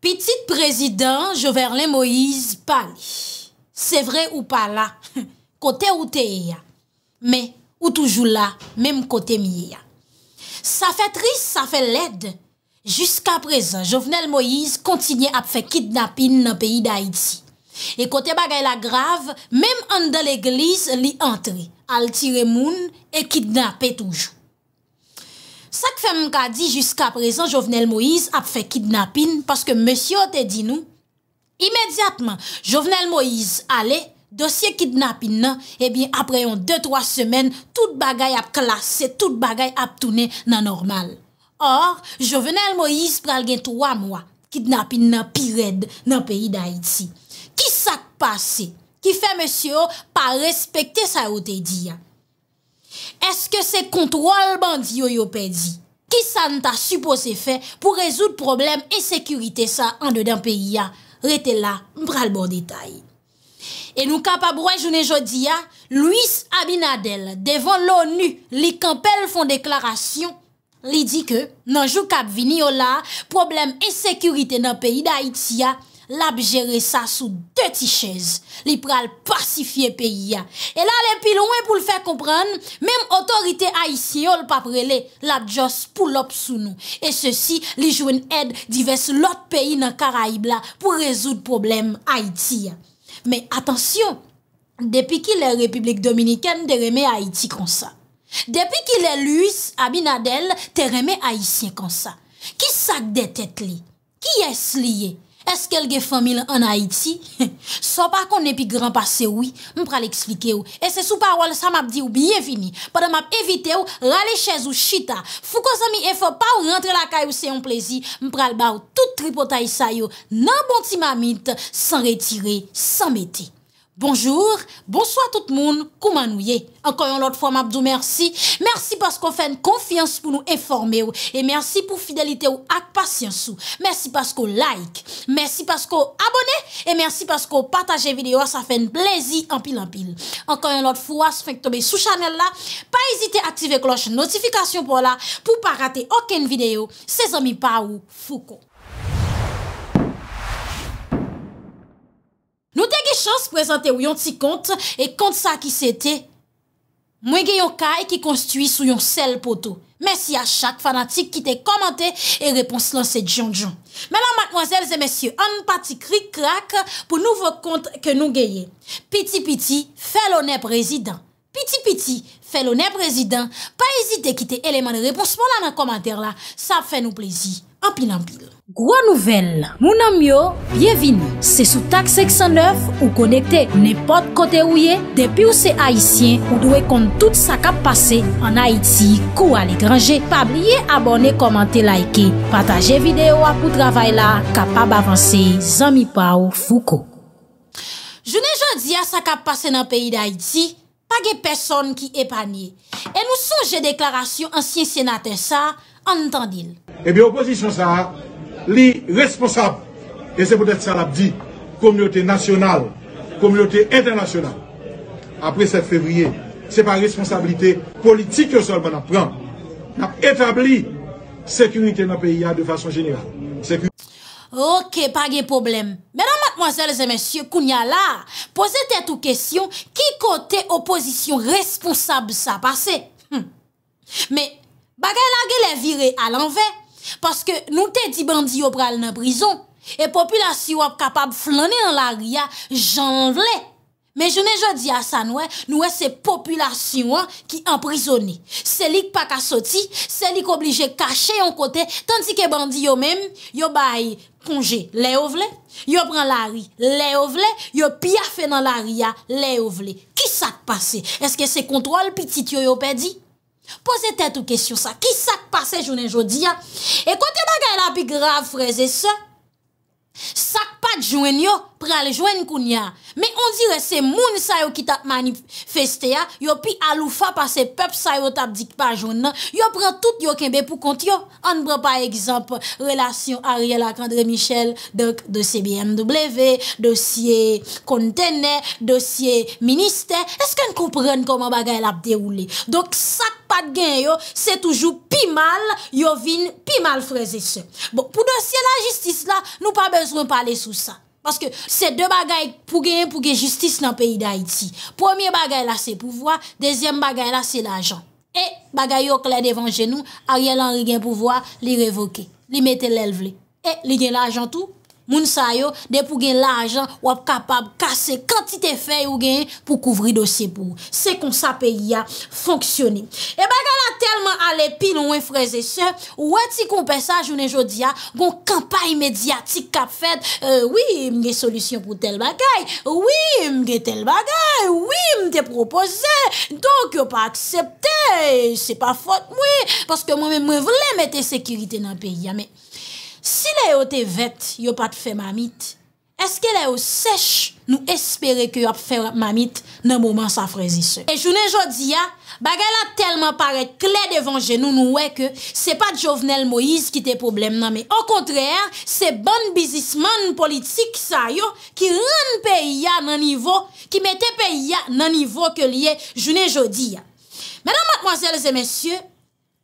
Petit prezident Jovernel Moïse pa li. Se vre ou pa la, kote ou te e ya. Me ou toujou la, mem kote mi e ya. Sa fe tris, sa fe led. Juska prezant, Jovernel Moïse kontinye ap fe kidnapin nan peyi da iti. E kote bagay la grav, mem an de l'eglis li antre. Al tire moun e kidnapet toujou. Sak fèm kadi jiska prezant Jovenel Moïse ap fè kidnapin, paske monsiyo te di nou? Imediatman, Jovenel Moïse ale, dosye kidnapin nan, ebyen ap reyon 2-3 semen, tout bagay ap klasè, tout bagay ap toune nan normal. Or, Jovenel Moïse pral gen 3 mwa, kidnapin nan pi red nan peyi d'Haïti. Ki sak pase ki fè monsiyo pa respekte sa ou te di ya? Eske se kontrol bandi yo yo pedi? Ki sa nta supose fe pou rezout problem e sekurite sa an de den peyi ya? Retela mbralbo detay. E nou kap abwen jounen jodi ya, Louis Abinadel devon l'ONU li kampel fon deklarasyon. Li di ke nanjou kap vini yo la problem e sekurite nan peyi da Haiti ya, l ap jere sa sou de ti chez. Li pral pasifiye peyi ya. E la le pilon we pou l fè kompran, mem otorite Haitien yo l paprele, l ap jos pou l op sou nou. E se si, li jwen ed di ves l ot peyi nan karaib la pou rezout probleme Haiti ya. Me, atensyon, depi ki le Republik Dominikène te reme Haiti kon sa. Depi ki le Luz Abinadel te reme Haitien kon sa. Ki sak de tet li? Ki es li ye? Eske lge fomil an Haiti? So pa kon ne pi gran pase ou, m pral ekslike ou. Ese sou parol sa map di ou biyevini. Padan map evite ou, rale chèz ou chita. Fou ko zami e fò pa ou rentre la kay ou se yon plezi, m pral ba ou tout tripotay sa yo nan bonti mamit, san retire, san meti. Bonjour, bonsoit tout moun, kouman ou ye? Enkanyon lot fwa mabdou, mersi. Mersi paskou fèn konfians pou nou eforme ou. E mersi pou fidelite ou ak pasyans ou. Mersi paskou like. Mersi paskou abone. E mersi paskou pataje videyo, sa fèn plezi anpil anpil. Enkanyon lot fwa, se fèk tobe sou chanel la, pa ezite aktive kloche notifikasyon pou la, pou pa rate oken videyo, se zomi pa ou fou kon. Mwen ge chans prezante ou yon ti kont e kont sa ki sete. Mwen ge yon kay ki konstuit sou yon sel poto. Mwen si a chak fanatik ki te komante e repons lan se djon djon. Mwen an makwazel ze mwen si an pati krik krak pou nouvo kont ke nou geye. Piti piti, fè lonen prezident. Piti piti, fè lonen prezident. Pa ezite ki te eleman de repons lan nan komanter la. Sa fè nou plezi. Gwa nouvel, mounan myo, byevini, se sou tak 609 ou konekte nepot kote ouye, depi ou se Haitien ou dwe kont tout sakap pase an Haiti kou ale grange, pabliye abone, komante, laike, pataje video apou travay la, kapab avanse, zami pa ou fou kou. Jounen jodi a sakap pase nan peyi de Haiti, pa ge peson ki epanye, e nou sonje deklarasyon ansyen senate sa, an ntandil. Ebi, eh oposisyon sa li responsable. E se potet sa la di, komyotè nasyonal, komyotè internasyonal. Apre 7 fevriye, se pa responsabilite politik yo sol man ap pran. Nap etabli sekyunite nan peyi ya de fason jenera. Ok, pa ge problem. Menan matmozèl zè mensyè, kounya la, pose te tou kesyon, ki kote oposisyon responsable sa pase? Me, bagay nan ge le vire alan vey, Paske nou te di bandi yo pral nan prizon, e populasyon wap kapab flanen nan lari ya janvle. Men jounen jodi a sa noue, noue se populasyon ki emprisoni. Selik pa kasoti, selik oblije kache yon kote, tanti ke bandi yo men, yo baye konje le ovle. Yo pran lari le ovle, yo pya fe nan lari ya le ovle. Ki sa te pase? Eske se kontrol pi tit yo yo pedi? Poze ten tou kesyon sa. Ki sak pa se jounen jodi ya? E kote nan gen la bi grav freze sa? Sak pa jounen yo? pral jwen koun ya. Me on dire se moun sa yo ki tap manifeste ya, yo pi aloufa pa se pep sa yo tap dik pa joun nan, yo pran tout yo kenbe pou kont yo. An bran pa ekzamp, relasyon Ariel Akandre Michel, dok dosye BMW, dosye kontene, dosye minister, esken koupran koman bagay la ap deroule. Dok sak pat gen yo, se toujou pi mal, yo vin pi mal freze se. Bon, pou dosye la jistis la, nou pa bezwen pale sou sa. Parce que c'est deux bagailles pour gagner justice dans le pays d'Haïti. Premier bagaille là, c'est pouvoir. Deuxième bagaille là, c'est l'argent. Et, bagaille au clair devant chez nous, Ariel Henry le pouvoir, révoquer, L'y mettre l'élevé. Et, il a l'argent tout, moun sa yo de pou gen la ajan wap kapab kase kantite fey ou gen pou kouvri dosye pou moun. Se kon sa pe ya fonksyonim. E baga la telman alepi nou en freze se, wè ti kompesa jounen jodia, kon kampay medyatik kap fet, wè euh, mge solusyon pou tel bagay, wè mge tel bagay, wè mte proposè, donk yo pa akseptè, se pa fote mwen, paske mwen mwen vle mette sekirite nan pe ya men. Si le yo te vet, yo pat fe mamit, eske le yo sech nou espere ke yo ap fe mamit nan mouman sa frezise? E jounen jodi ya, bagay la telman pare kle devan genou nou weke, se pat jovenel Moïse ki te problem nan, me o kontrèr, se bon bizisman politik sa yo ki ren pe ya nan nivou, ki mette pe ya nan nivou ke liye jounen jodi ya. Mèdame matmwazèlese mèsyè,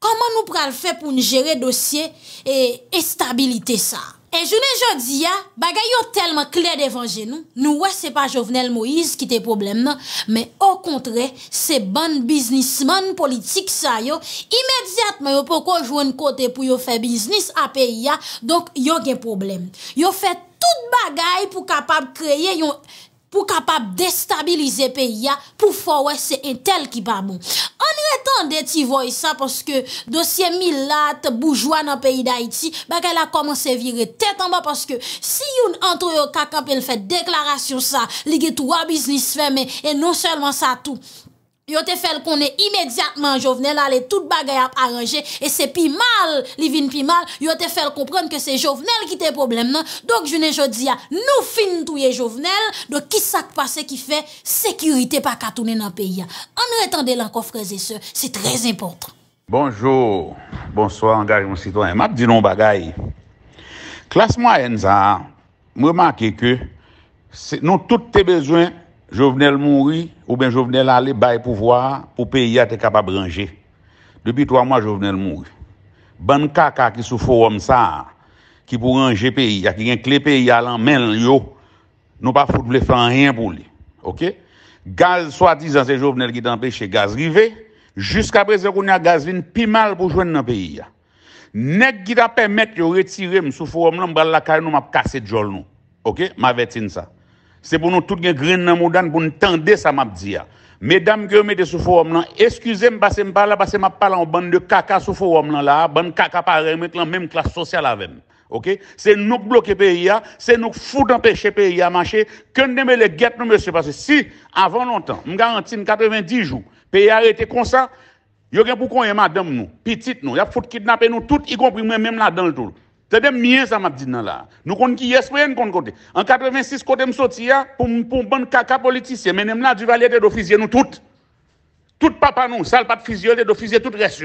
Koman nou pral fè pou nou jere dosye e estabilite sa? E jounen jodi ya, bagay yo telman kler devanje nou. Nou wè se pa Jovenel Moïse ki te problem nan, men o kontre, se ban biznisman politik sa yo, imediatman yo poko jwen kote pou yo fè biznis apè ya, donk yo gen problem. Yo fè tout bagay pou kapab kreye yon... pou kapap destabilize pe ya pou fowese entel ki pa bon. An yon etan deti voy sa, poske dosye milat boujwa nan peyi da iti, baka la komanse vire tetan ba, poske si yon antre yo kaka pel fèd deklarasyon sa, liget wabiznis fè men, e non selman sa tou, Yo te fel kon e imediatman jovenel ale tout bagay ap aranje E se pi mal, li vin pi mal Yo te fel kompran ke se jovenel ki te problem nan Dok june jodi a nou fin touye jovenel Dok ki sak pase ki fe sekurite pa katounen an peya An nou etan de lankofreze se, se trez importan Bonjour, bonsoir, an gari monsito E map di nou bagay Klas mwa enza, mwen manke ke Se nou tout te bezwen Jovenel mourit ou bien Jovenel allait bail pouvoir pour pays été capable de ranger. Depuis trois mois, Jovenel mourit. Ban kaka qui sous forum ça, qui pour ranger pays, qui a clé pays à l'emmène, yo, nous pas foutre rien pour lui. OK? Gaz, soi-disant, c'est Jovenel qui t'empêche gaz rivé. Jusqu'à présent, qu'on a gaz vin, pi mal pour joindre dans le pays. Nèg qui t'a permettre de retirer sous forum là, la carrière nous m'a cassé de jol nous. OK? Ma vetine ça c'est pour nous tous les grain dans modane pour nous tendre ça m'a dit. Mesdames que vous mettez sous forum là, excusez-moi parce que je parle en bande de caca sous forum là là, bande caca pareil la même classe sociale avec. OK C'est nous bloquer pays c'est nous foutre empêcher pays à marcher, que nous les guettes nous monsieur parce que si avant longtemps, je garantis 90 jours, pays arrêté comme ça, yo a pour qu'on madame nous, petite nous, y a foutre kidnapper nous toutes y compris moi même là dans le c'est bien ça m'a dit nan la. Nous connaissons qui espère nous côté. En 86 côté me sorti hein, pour pour bon caca politicien mais même là du valet de d'officier nous toutes. Tout papa nous, sale pas de fusionner d'officier tout reste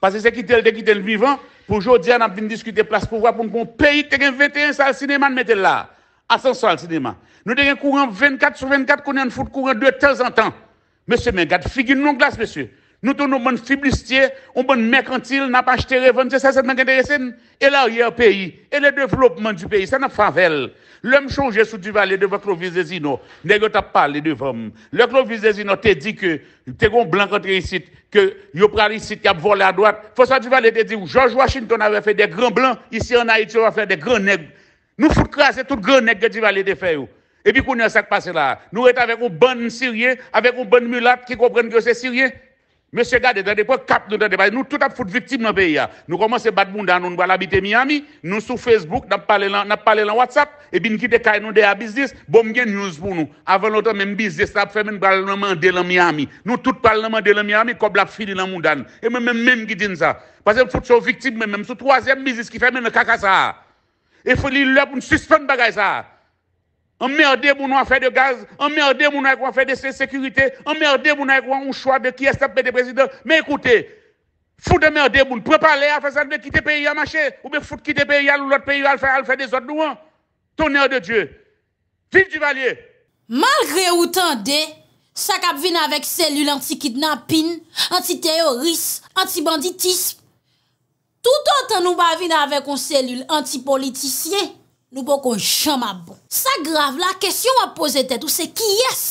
Parce que c'est qui te le vivant pour aujourd'hui on a discuté discuter place pour voir pour un pays qui 21 salle cinéma mettez là. À 100 cinéma. Nous avons courant 24 sur 24 on a un foot courant de temps en temps. Monsieur mais figure non glace monsieur. Nous tenons bonnes publicité, on bonne mercantile, n'a pas acheté revendre, c'est ça qui m'intéresse. Et l'arrière-pays, et le développement du pays, c'est n'a pas favelle. L'homme changé sous du valet devant Clovis Zézino. n'est pas parlé devant. Le Clovis Zino t'a dit que, t'es un blanc contre ici, que, yo pral ici, qui volé à droite. Faut François Duval t'a dit, George Washington avait fait des grands blancs, ici en Haïti, on va faire des grands nègres. Nous foutons craser tout grand nègre que valet a fait. Et puis, qu'on a ça qui passe là. Nous sommes avec un bon Syrien, avec un bon mulat qui comprend que c'est Syrien. Mèche gade, dade kwa kap nou dade baye, nou tout ap foute viktib nan peyi ya, nou komanse bat moun dan nou nou wala bite Miami, nou sou Facebook, nap pale lan WhatsApp, e bin kite kay nou de a bizis, bom gen news pou nou, avan loutan men bizis, nap fe men pral naman de la Miami, nou tout pral naman de la Miami, kob lap fili nan moun dan, e men men men gidin sa, pasen foute sou viktib men men, sou troazem bizis ki fe men ne kaka sa, e feli lop nou suspend bagay sa. Emmerdez pour nous faire de gaz, emmerdez pour nous de sécurité, emmerdez pour nous faire un choix de qui est le le président. Mais écoutez, fout de merde pour nous préparer à faire ça, de quitter pays à marcher, ou bien foutre quitter le pays à l'autre pays à faire, faire des autres nous. Hein. Tonnerre de Dieu. Ville du Valier. Malgré autant de... ça vient avec cellules anti kidnapping anti terroriste, anti banditisme Tout autant nous pas avec une cellule anti politicien Nou bon kon chanman bon Sa grav la, kesyon wap pose tet ou se ki yes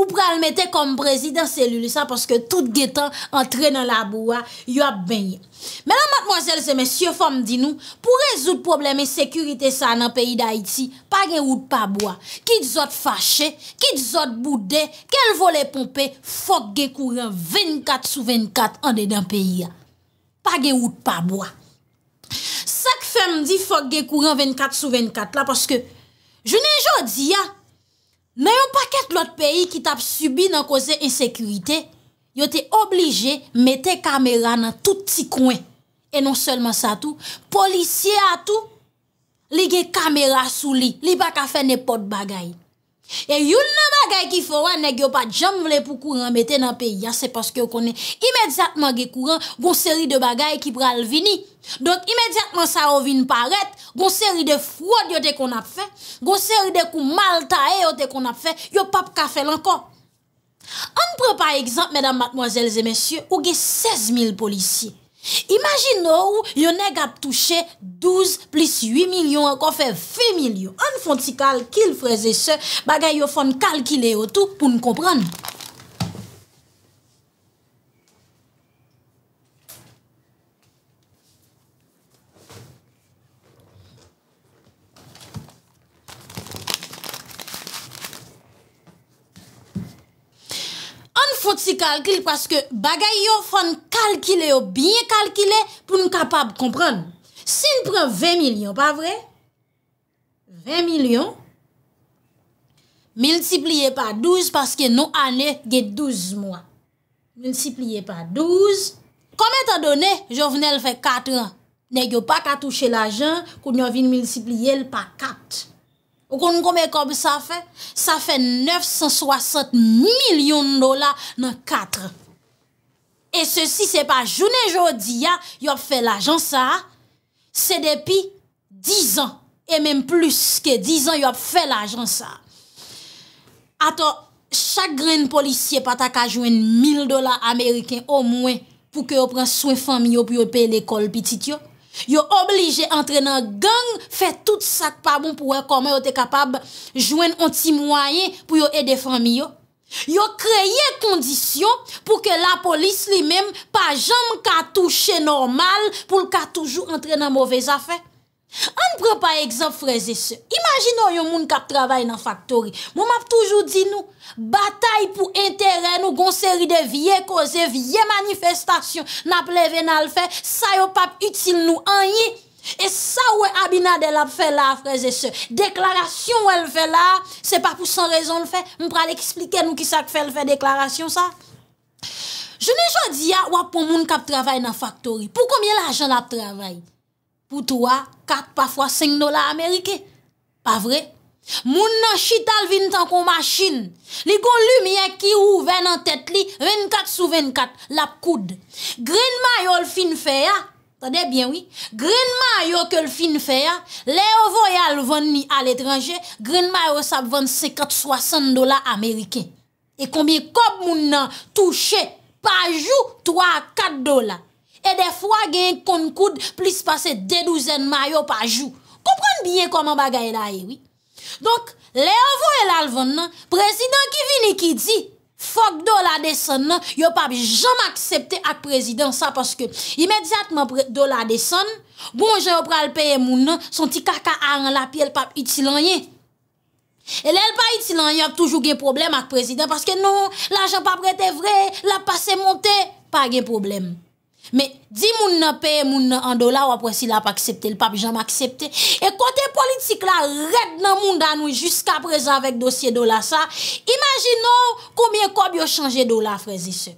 Ou pral mette kom brezi Dan selule sa, paske tout getan Entre nan la boua, yop ben yon Menan matmoazel se mensyo Fom di nou, pou rezout probleme Sekurite sa nan peyi da iti Pagye wout pa boua Kit zot fache, kit zot boudè Kel vole pompe, fok ge kouren 24 sou 24 An de dan peyi ya Pagye wout pa boua Fèm di fòk ge kouran 24 sou 24 la. Paske, jounen jò di ya. Nèyon pa ket lòt peyi ki tap subi nan koze insekuitè. Yo te oblige metè kamera nan tout ti kwen. E non sèlman sa tou. Polisye a tou. Li ge kamera sou li. Li baka fè nepot bagayi. E yon nan bagay ki foran neg yo pa jam vle pou kouran meten nan peya, se paske yo konen imedjatman ge kouran gon seri de bagay ki pral vini. Don imedjatman sa rovin paret, gon seri de fwot yo te kon ap fe, gon seri de kou mal tae yo te kon ap fe, yo pap ka fe lankan. An pre par ekzant, medan matmoazelze mesye, ou ge 16000 polisye. Imagine nou yon neg ap touche 12 plus 8 milyon akon fe 5 milyon. An fon ti kalkil freze se bagay yon fon kalkile otou pou n kompran. Foti kalkil paske bagay yo fon kalkile yo Biye kalkile pou nou kapab kompran Sin pran 20 milyon, pa vre? 20 milyon Miltipliye pa 12 Paske nou ane ge 12 mwa Miltipliye pa 12 Kome ta done, jo vne l fe 4 an Ne yo pa katouche l ajan Koun yo vin miltipliye l pa 4 Miltipliye pa 12 Ou kon kon mè kob sa fè? Sa fè 960 milyon dola nan 4. E se si se pa jounen jodi ya, yo fè la jan sa, se depi 10 an, e mèm plus ke 10 an yo fè la jan sa. Ato, chak gren policie pata kajwen 1000 dola Ameriken o mwen, pou ke yo pran swen fami yo pou yo pe l'ekol pitit yo. yo obligé entrer dans gang fait tout ça pas bon pour comment yo t'es capable joindre un petit moyen pour aider aider famille yo yo créé conditions pour que la police lui-même pas jamais qu'à toucher normal pour qu'à toujours entrer dans mauvaise affaire An pre pa ekzamp freze se, imajin nou yon moun kap travay nan faktori, moun ap toujou di nou, batay pou enteren nou gonseri de vie koze, vie manifestasyon, nap leve nan l fe, sa yon pap util nou anye, e sa wè abinade l ap fe la freze se, deklarasyon wè l fe la, se pa pou san rezon l fe, moun prale eksplike nou ki sa kfe l fe deklarasyon sa. Je ne jwa di ya wap pou moun kap travay nan faktori, pou koumye l ajan ap travay? pour 3, 4, parfois 5 dollars américains. Pas vrai? Moun nan chital vin tan kon machine. Li gon lumière qui ouvre en tête li 24 sur 24 la coude. Green Mayol fin fait ah? Attendez bien oui. Green Mayo que le fin fait ya. Voyal vend à l'étranger, Green Mayo ça vend 50 60 dollars américains. Et combien cob moun nan touché par jour 3 4 dollars. E de fwa gen kon koud plis pase dedouzen ma yo pa jou. Koupran bien koman bagay da ye, oui. Donk, le avon el alvan nan, prezident ki vini ki di, fok do la deson nan, yo pap jom aksepte ak prezident sa, paske imediatman do la deson, bon je opra alpeye moun nan, son ti kaka a an la pi el pap itilanyen. E le el pa itilanyen ap toujou gen problem ak prezident, paske nou, la jen pap rete vre, la pase monte, pa gen probleme. Me, di moun nan peye moun nan an dola wap wap wesi la pa aksepte, l pap jam aksepte. E kote politik la red nan moun dan nou jusqu apreza vek dosye dola sa, imagino koumye kob yo chanje dola frezi se.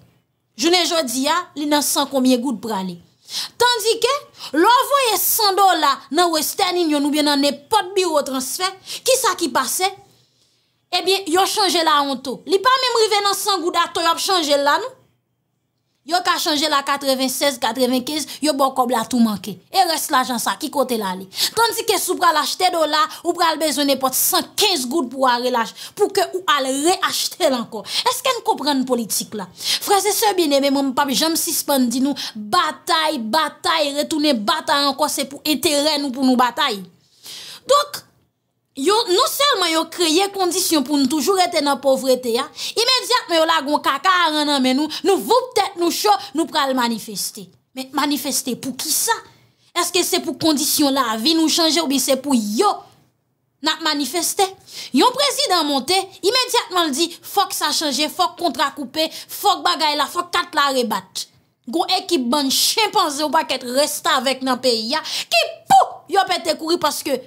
Jounen jodi ya, li nan san koumye gout prale. Tandike, lo avoye san dola nan weste nin yon ou bien nan ne pot biro transfer, ki sa ki pase? Ebyen, eh yo chanje la an to. Li pa mèm rive nan san gout atoy ap chanje la nou? Yo ka changé la 96, 95, yo bon kob la tout manke. Et reste l'agence ça, qui kote la li. Tandis que sou pral acheter dollars, ou pral besoin n'importe 115 gouttes pour a pour que que ou al Est-ce Est-ce qu'elle comprend la? c'est ce bien aimé, mon si j'aime sispan dit nous « bataille, bataille, retourner bataille encore, c'est pour intérêt nous, pour nous bataille. Donc... Yo, nou selman yo kreye kondisyon pou nou toujou rete nan povrete, ya. Imediatman yo la goun kaka a renan men nou, nou voup tèt, nou chò, nou pral manifeste. Men manifeste pou ki sa? Eske se pou kondisyon la vi nou chanje ou bi se pou yo? Nan manifeste? Yon prezident monte, imediatman li di, fok sa chanje, fok kontra koupe, fok bagay la, fok kat la rebat. Goun ekip ban chimpanzè ou baket resta avèk nan peyi, ya. Ki pou yo pète kouri paske...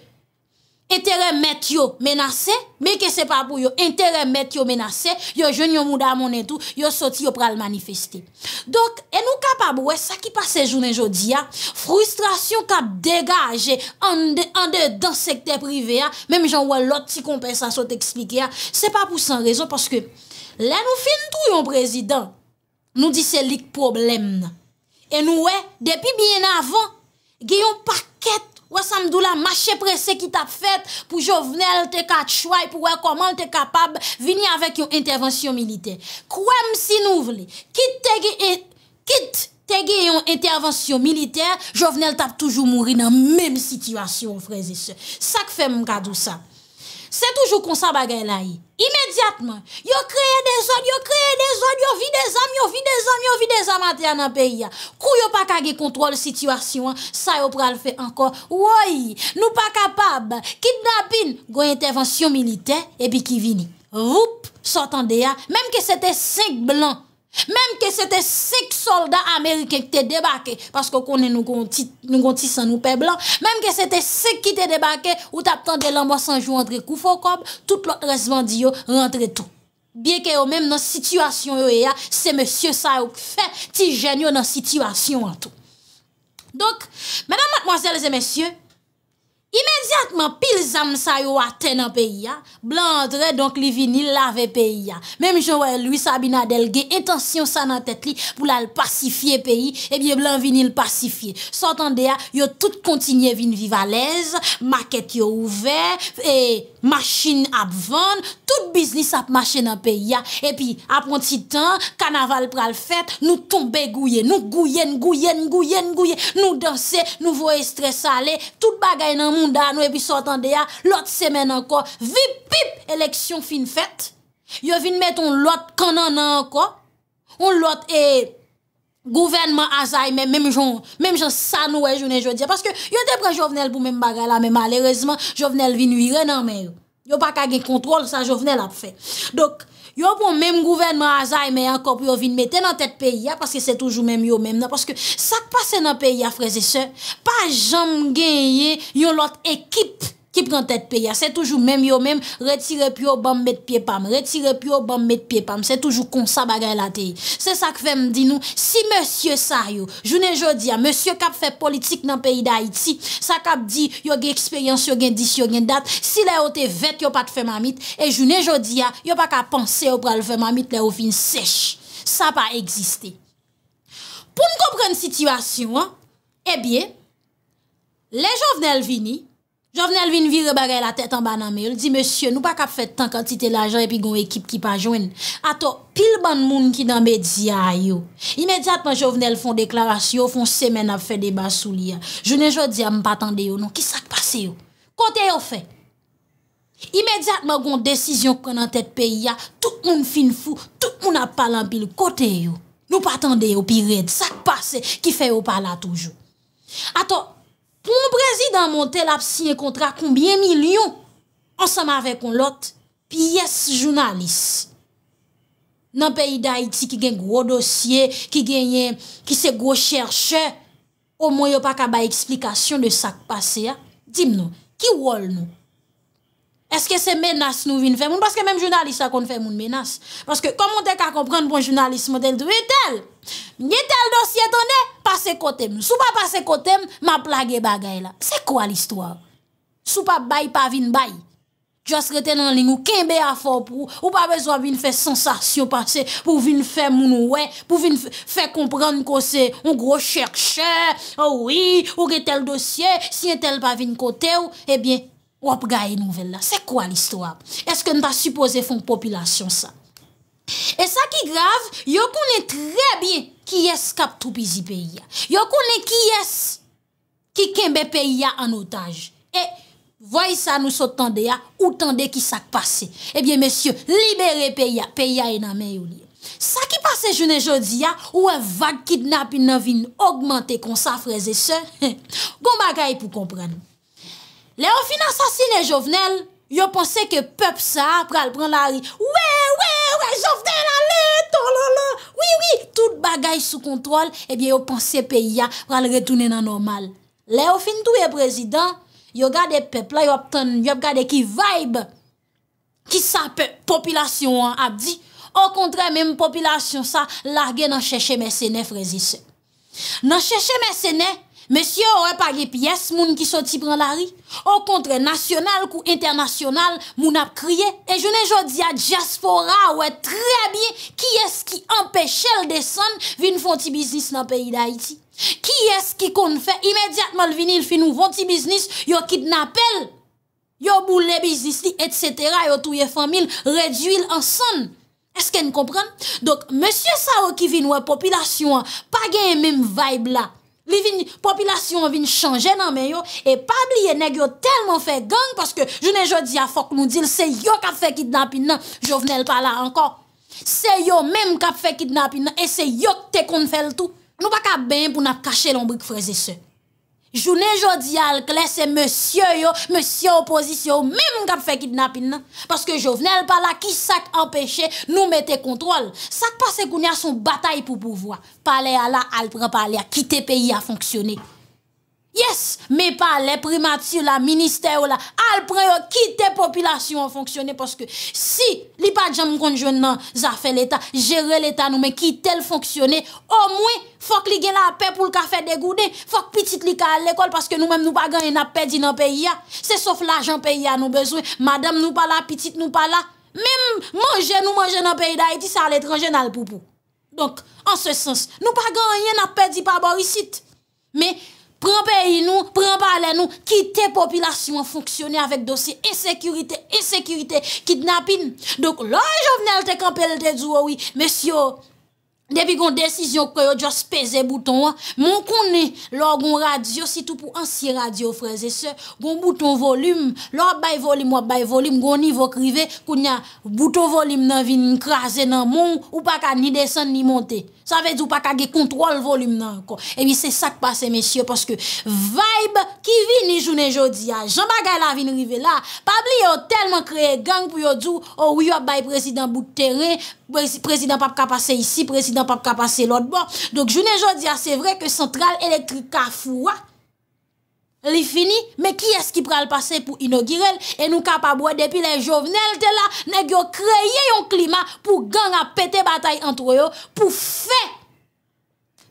Interè mètyo menase, mè ke se pa pou yo, interè mètyo menase, yo jen yon mouda mounen tou, yo soti yo pral manifeste. Donk, en nou kapab wè, sa ki pase jounen jodi ya, frustrasyon kap degaje, an de dan sekte prive ya, mèm jan wè loti kompensasyon te eksplike ya, se pa pou san rezon, paske lè nou fin tou yon prezident, nou di se lik problem nan. En nou wè, depi bien avan, gen yon paket, Ouwa sa mdou la mache prese ki tap fet pou jovenel te kat chway pou ouwa koman te kapab vini avèk yon intervensyon militer. Kouè msi nou vle, kit tege e, yon intervensyon militer, jovenel tap toujou mouri nan mèm situasyon ou freze se. Sa k fèm mkadou sa. Se toujou konsa bagay la yi. immédiatement. Yo créé des zones, yo créé des zones, yo vie des hommes, yo vie des hommes, yo vie des hommes dans le pays. Kou yo pas ka contrôle situation, ça yo le fait encore. Oui, nous pas capable. Kidnapping, go intervention militaire et puis qui vini. Oup, s'entendez là, même que c'était cinq blancs Mem ke se te sik soldat Amerike k te debake, paske konen nou konti san nou pe blan, mem ke se te sik ki te debake, ou tap tan de lan mwa sanjou antre kou fokob, tout lot resvandiyo antre tou. Biye ke yo menm nan situasyon yo e ya, se monsye sa yo k fe, ti jenyo nan situasyon an tou. Dok, menan matmoazel e monsye, Man pil zam sa yo a tenan peyi ya Blan entre donk li vinil lave peyi ya Memi jen wè Louis Sabina Delgue Intensyon sa nan tet li Pou la l pacifiye peyi Ebiye eh blan vinil pacifiye Sotan deya yo tout kontinye vin viva lez Maket yo ouve Mache ap vande, tout biznis ap mache nan pe ya, epi ap mwant si tan, kanaval pral fet, nou tombe gouye, nou gouyen, gouyen, gouyen, gouyen, nou danse, nou voye stres sale, tout bagay nan mwanda anou, epi sotan de ya, lot semen anko, vip, pip, eleksyon fin fet, yo vin met on lot kanan anko, on lot e... gouvernement Azaï même même gens même gens ça nous est journée dire parce que des te prend Jovenel pour même bagarre là mais malheureusement Jovenel vin vire nan mais a pas ka gen contrôle ça Jovenel a fait donc yo pour même gouvernement Azaï mais encore pour yo vin mettre dans tête pays hein, parce que c'est toujours même yo même parce que ça passe dans pays frères et sœurs pas jamais gagner ont l'autre équipe ki pren tet pe ya, se toujou mèm yo mèm, retire pyo ou ban mèd pye pam, retire pyo ou ban mèd pye pam, se toujou kon sa bagan la te. Se sa k fèm di nou, si monsye sa yo, jounen jodi ya, monsye kap fè politik nan peyi da iti, sa kap di, yo gen eksperyans yo gen dis yo gen dat, si le yo te vet, yo pat fè mamit, e jounen jodi ya, yo pa ka panse yo pral fè mamit le yo vin sech. Sa pa egziste. Pou m kon pren n situasyon, e eh bie, le jovnel vini, Jouvenel vin vire bagay la tèt an bananme yo. Li di, Mèsyon, nou pa kap fèd tan kantite la jan epi gon ekip ki pa jwen. Ato, pil ban moun ki nan be diya yo. Imediatman jouvenel fon deklarasyon, yo fon semen ap fè deba sou liya. Jounen jò diya m patande yo nou. Ki sak pase yo? Kote yo fè? Imediatman gon desisyon kon an tèt pe ya, tout moun fin fou, tout moun ap palan pil kote yo. Nou patande yo pi red. Sak pase, ki fè yo pala toujou. Ato, pou moun prezidant montè lap si yon kontra konbyen milyon, ansanm avè kon lot, pi yes jounalis. Nan peyi da iti ki gen gwo dosye, ki gen yen, ki se gwo chershe, ou mwen yo pa kaba eksplikasyon de sak pase ya, dim nou, ki wol nou? Eske se menas nou vin fè moun? Paske menm jounalist la kon fè moun menas. Paske komon te ka kompran pou jounalist modèl de vitel. Nye tel dosye tonè, pase kote moun. Sou pa pase kote moun, ma plage bagay la. Se kwa l'histoire? Sou pa bay pa vin bay? Just reten nan lingou, ken be a fò pou, ou pa bezwa vin fè sensasyon pase, pou vin fè moun ouè, pou vin fè kompran kon se, oh ou gro chèk chè, ou wè, ou re tel dosye, si nye tel pa vin kote ou, ebyen, eh Wap ga e nouvel la? Se kwa li sto ap? Eske nou ta supose fon populasyon sa? E sa ki grav, yo kone tre bien ki es kap trupizi pe ya. Yo kone ki es ki kembe pe ya an otaj. E, voy sa nou so tende ya, ou tende ki sak pase. Ebyen, mesye, libere pe ya, pe ya e nan men yon li. Sa ki pase jounen jodi ya, ou e vag kidnap in nan vin augmente kon sa freze se, goma ga e pou kompranou. Le ou fin an sasine jovenel, yo pense ke pep sa pral pran la ri. Ouè, ouè, ouè, jovenel alè, tololò. Ouè, ouè, tout bagay sou kontrol, ebyen yo pense pe ya pral retounen an normal. Le ou fin tou e prezident, yo gade pep la, yo gade ki vibe, ki sa pe, popilasyon an ap di. Ou kontre, mèm popilasyon sa, lage nan chèche mè sène frezise. Nan chèche mè sène, Monsye ou e page piyes moun ki soti pran la ri? Ou kontre nasyonal kou internasyonal moun ap kriye? E jounen jodi a jasfora ou e trebiye ki eski empeshe l de san vin fonte biznis nan peyi da iti? Ki eski kon fè imediatman vinil finou fonte biznis yo kidnapel? Yo boule biznis li etsetera yo touye famil reduil an san? Esken kompren? Donk monsye sa ou ki vin wè popilasyon page yon mèm vaib la? Li vin, popilasyon vin chanje nan men yo, e pabliye neg yo telman fe gang, paske jounen jodi a fok nou dil, se yo kap fe kidnapin nan, jo vnen el pala anko. Se yo menm kap fe kidnapin nan, e se yo tekon fel tou. Nou baka ben pou nap kache lombouk freze se. Jounen jodi al klen se monsye yo, monsye oposisyon, mèm moun kap fe kidnapin nan. Paske jo vnen al pala ki sak empèche nou mette kontrol. Sak pase kounen son batay pou pouvoa. Pale ala al prapale a kite peyi a fonksyone. Yes, me pa le primatir la, minister ou la, al preyo, ki te popilasyon an fonksyonne, poske si li pa djan mkondjoun nan zafen l'Etat, jere l'Etat nou, men ki tel fonksyonne, o mwen, fok li gen la pe pou l'kafe degoude, fok pitit li ka l'ekol, poske nou men nou pa gen yon ap pedi nan peyi ya, se sof la jan peyi ya nou bezwe, madem nou pa la pitit, nou pa la, men mwen jen nou mwen jen nan peyi da, eti sa l'etranjen al pou pou. Donk, an se sens, nou pa gen yon ap pedi pa borisit, men mwen pran peyi nou, pran pale nou, ki te popilasyon fonksyonè avèk dosye, e sekurite, e sekurite, kidnapin. Dok, lò, jovnel te kampel te zwo, oui, mesyo. Depi goun desisyon kreyo, djo speze bouton an, moun kouni lor goun radyo, sitou pou ansi radyo freze se, goun bouton volim, lor bay volim, wap bay volim, gouni vok rive, kouni an, bouton volim nan vin nkraze nan moun, ou pa ka ni desen ni monte. Sa ve di ou pa ka ge kontrol volim nan an kon. Ewi se sak pase, mesye, paske vibe ki vi ni jounen jodi an. Ah. Jamba gala vin rive la, pabli yo telman kreye gang pou yo di, oh ou yo bay prezident bout tere, prezident pap ka pase isi, prezident, dan pap kapase lot bon. Dok jounen jodi ya, se vre ke sentral elektri ka fwa. Li fini, me ki eski pral pase pou inogirel e nou kapabwa depi le jovenel tela negyo kreye yon klima pou ganga pete batay antroyo pou fe.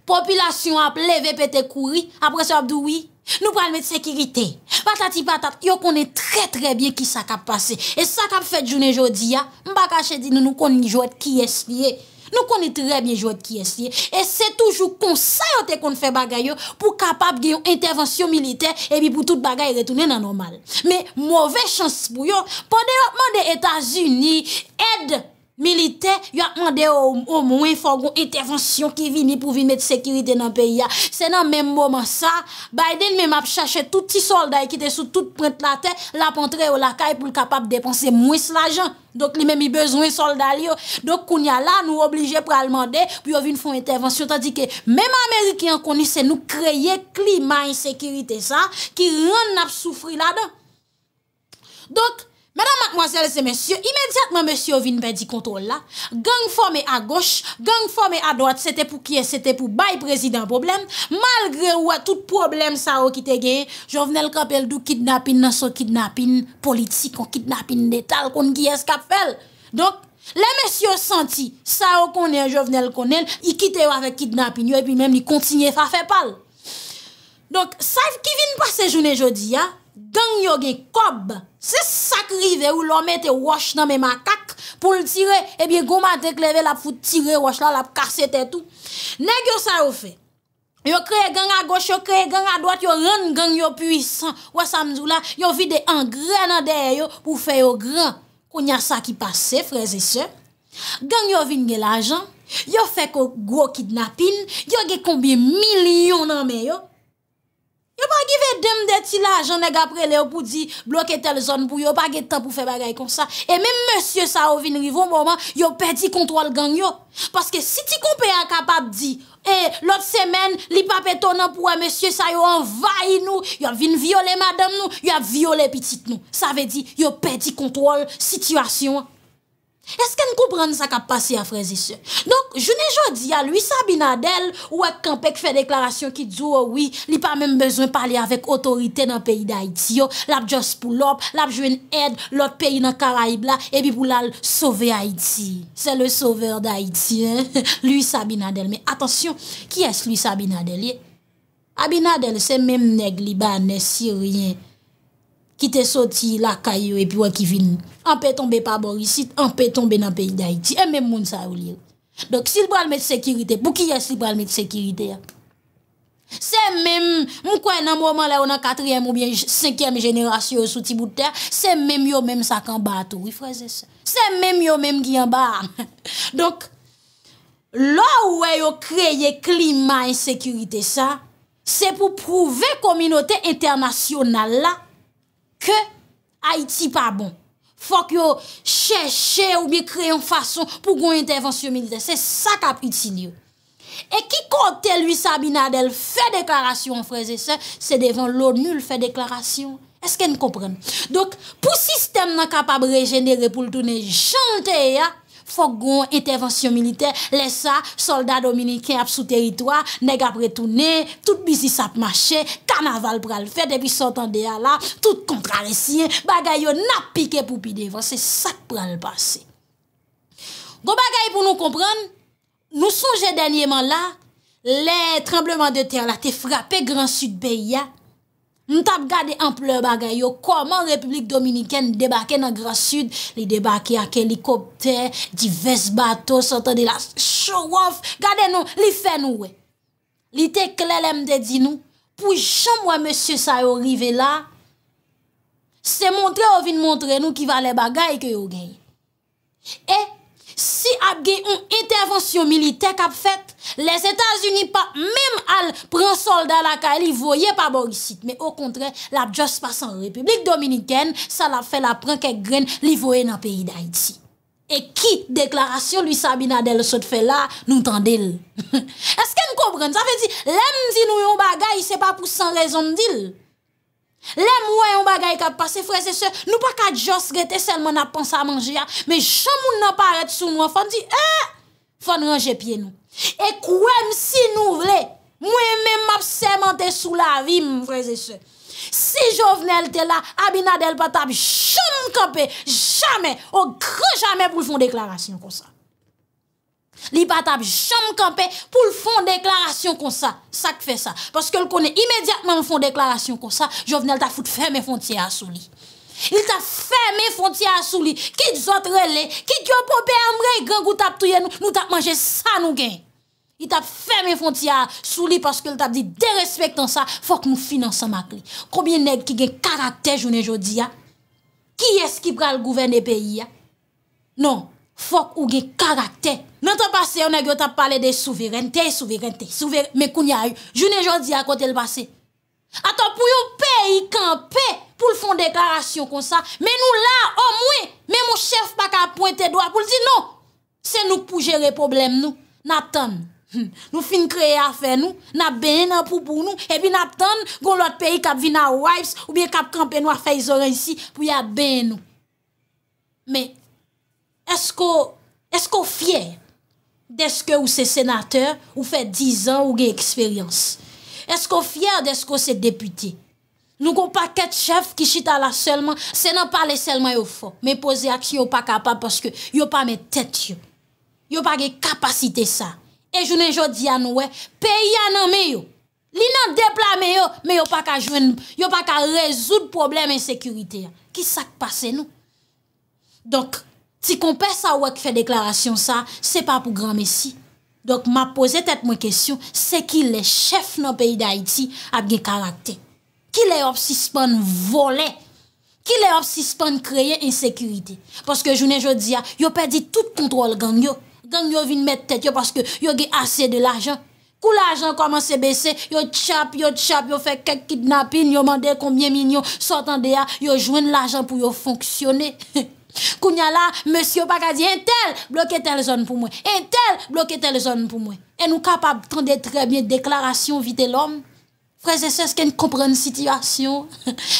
Popilasyon ap leve pete kouri apres yo abdoui. Nou pral met sekirite. Patati patat, yo konen tre tre bien ki sa kapase. E sa kap fete jounen jodi ya, mbakache di nou konen nijou et ki esliye. Nou konen tre bie jwot ki esye, e se toujou konsayote konen fe bagay yo pou kapap genyon intervensyon militer e bi pou tout bagay retounen nan normal. Me, mwove chans pou yo, ponen yo man de Etats-Unis, ed! Milite yo ap mande yo ou mwen fagon intervensyon ki vini pou vin met sekirite nan peya. Se nan menm mwoman sa, Biden menm ap chache touti solday ki te sou tout print la te, la ap antre yo la kay pou l kapap depanse mwen sl ajan. Dok li menm i bezwen solday yo. Dok koun ya la nou oblije pral mande, pi yo vin fon intervensyon. Tadi ke menm Amerike yon konise nou kreye klima en sekirite sa, ki ren ap soufri la de. Dok, Madame, mademoiselle et ces messieurs, immédiatement, messieurs vinent pas d'y contour là. Gang formé à gauche, gang formé à droite, c'était pour qui? C'était pour Baye-Président, probleme. Malgré ou à tout problème, ça a ou kité gaye, Jovenel Kapel dou kidnapine nan son kidnapine politik, ou kidnapine netal konn ki es Kapel. Donc, les messieurs senti, ça a ou konnen Jovenel Konnen, y kité ou avèk kidnapine yo, et puis même y kontinye fafe pal. Donc, saif ki vin pas se jounen jodi ya, Ganyo gen kob, se sakrive ou lome te wosh nan men makak pou l tire, ebye eh goma de kleve la pou tire wosh la la pou kase te tou. Negyo sa yo fe, yo kreye ganyo a goche, yo kreye ganyo a doat, yo ren ganyo puisan. Wa samzou la, yo vide an gren nan deye yo pou fe yo gran. Koun ya sa ki pase, freze se. Ganyo vin gen l ajan, yo fe ko gwo kidnapin, yon gen kombi miliyon nan men yo. Yo pa give dem deti la ajan neg apre le yo pou di bloke tel zon pou yo pa get tan pou fe bagay kon sa. E menm monsye sa yo vin rivo mouman, yo pedi kontrol gang yo. Paske si ti koupe akapap di, E, lot semen, li pa peto nan pou a monsye sa yo anvay nou, yo vin viole madam nou, yo viole pitit nou. Sa ve di, yo pedi kontrol sityasyon an. Eske n kouprande sa ka pase a frezi se? Donk, jounen joun di a, lui Sabinadel, wak kan pek fe deklarasyon ki djou oh oui, li pa menm bezon pale avèk otorite nan peyi d'Haïti yo, lap djos pou lop, lap jwen ed, lop peyi nan karaib la, e bi pou lal sove Haïti. Se le sover d'Haïti, hein? Lui Sabinadel, men atensyon, ki es lui Sabinadel? Sabinadel se menm neg li ban, ne si riyen. qui te sorti la caillou et puis ouais, qui vient en peut tomber par Borisite, en peut tomber dans le pays d'Haïti et même moun ça ou lire. Donc s'il va mettre sécurité, pour qui est-ce qu'il va mettre sécurité c'est même, moi quoi, dans moment là, on a quatrième ou bien cinquième génération sous petit de terre, c'est même yo même ça qu'en bas tout, oui c'est ça. C'est même yo même qui en bas. Donc, là où yo créé climat insécurité ça, c'est pour prouver communauté internationale là, que Haïti pas bon. faut yo chercher ou créer une façon pour pour intervention militaire. c'est ça pris utili a. Et qui compte, lui Sabinadel déclaration frères et sœurs, c'est devant l'ONU ce qu'elle pour comprend Donc, pour système pour capable de régénérer pour tourner, tourner eu. Fogon, intervensyon milite, lesa, soldat dominiken ap sou teritwa, neg ap retoune, tout bizis ap mache, kanaval pral fete, epi sotan deya la, tout kontraresyen, bagay yo nap pike poupi devan, se sak pral pase. Go bagay pou nou kompran, nou sonje denye man la, le trembleman de ter la te frape gran sud beya. Nou tap gade ampleur bagay yo, koman Republik Dominikèn debake nan Gras Sud, li debake a kelikopter, di ves bato, sotan di la show off, gade nou, li fen nou we. Li te klele mde di nou, poujou mwen monsie sa yo rive la, se montre ou vin montre nou ki vale bagay ke yo genye. E, Si ap ge yon intervensyon militek ap fet, les Etats-Unis pa mem al pren soldat la ka li voye pa borisit. Me o kontre, la just pasan Republik Dominikene, sa la fe la pren kek gren li voye nan peyi d'Haïti. E ki deklarasyon lui Sabina Del Sotfe la, nou tan del. Eske n koubren? Zafè di, lem di nou yon bagay se pa pou san rezon dil. Lèm wè yon bagay kap pase, freze se, nou pa kat jos gète selman ap pansa a manje ya, me chamoun nan paret sou mwen, fon di, e, fon ranje pye nou. E kouèm si nou vle, mwen men map seman te sou la vim, freze se. Si jovnel te la, abina del pata, bi chamoun kapè, jamè, o kre jamè pou fon deklarasyon kon sa. li patap jamais campé pour le fond déclaration comme ça. Ça fait ça. Parce que le connaît immédiatement le fond déclaration comme ça, Jovenel t'a foutu fermer frontières sous lui. Il t'a fermé frontières sous lui. Qui zot relé, qui yo popé amre grand goût t'a touyer nous, nous t'a mangé ça nous gain. Il t'a fermé frontières sous lui parce qu'il t'a dit dérespectant ça, faut que nous finançons ma clé. Combien nèg qui gen caractère journée jodi ah? Qui est-ce qui va gouverner pays ah? Non. Fok ouge karakter. Nante pase, ane gyo tap pale de souverente, souverente, souverente. Mè koun ya yu. Jounè jodi akote l'base. Ata pou yon pe yi kampe pou l'fon deklarasyon kon sa. Mè nou la, omwe. Mè mou chef pa ka pwente doa pou l'di nou. Se nou pou jere problem nou. Na tan. Hmm, nou fin kreye afe nou. Na ben nan pou pou nou. Ebi na tan, goun lot pe yi kap vina wives. Ou biye kap kampe nou afe yi zoran isi pou yi a ben nou. Mè. Esko fyer deske ou se senateur ou fe dizan ou gen eksperyans? Esko fyer deske ou se deputi? Nou kon pa ket chef ki chita la selman, se nan pale selman yo fò. Me pose a ki yo pa kapab poske yo pa me tèt yo. Yo pa ge kapasite sa. E jounen jò diyan wè, pey anan me yo. Li nan deplame yo, me yo pa ka jwen nou. Yo pa ka rezoud probleme en sekurite. Ki sak pase nou? Donk, Ti kompè sa wè ki fè deklarasyon sa, se pa pou Grand Messie. Dok ma pose tèt mwen kesyon, se ki lè chef nan peyi d'Haïti ap gen karakter. Ki lè hop si span volè. Ki lè hop si span kreye insekurite. Paske jounen jodi ya, yo pèdi tout kontrol gang yo. Gang yo vin mèt tèt yo, paske yo gen ase de l'ajan. Kou l'ajan koman se bese, yo tchap, yo tchap, yo fè kek kidnapin, yo mandè konbyen minyon, sotan de ya, yo jwen l'ajan pou yo fonksyonè. Koun ya la, monsi yo baka di, entel, bloke tel zon pou mwen, entel, bloke tel zon pou mwen. E nou kapap tan de tre bie eh de deklarasyon vide l'om. Freze se sken komprene sitivasyon.